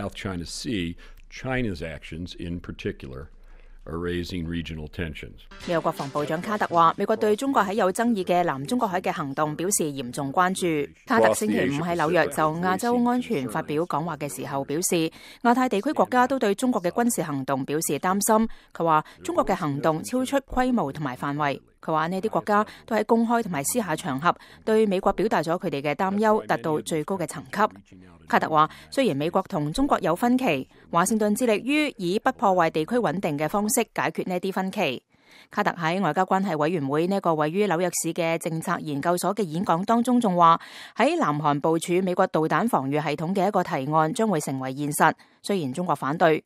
南 s 中国海，中国的行为，n 其，是，正在引发区域紧张。美国国防部长卡特话：，美国对中国喺有争议嘅南中国海嘅行动表示严重关注。卡特星期五喺纽约就亚洲安全发表讲话嘅时候表示，亚太地区国家都对中国军事行动表示担心。佢话中国嘅行动超出规模同埋范围。佢話：呢啲國家都喺公開同埋私下場合對美國表達咗佢哋嘅擔憂，達到最高嘅層級。卡特話：雖然美國同中國有分歧，華盛頓致力於以不破壞地區穩定嘅方式解決呢啲分歧。卡特喺外交關係委員會呢個位於紐約市嘅政策研究所嘅演講當中，仲話喺南韓部署美國導彈防禦系統嘅一個提案將會成為現實，雖然中國反對。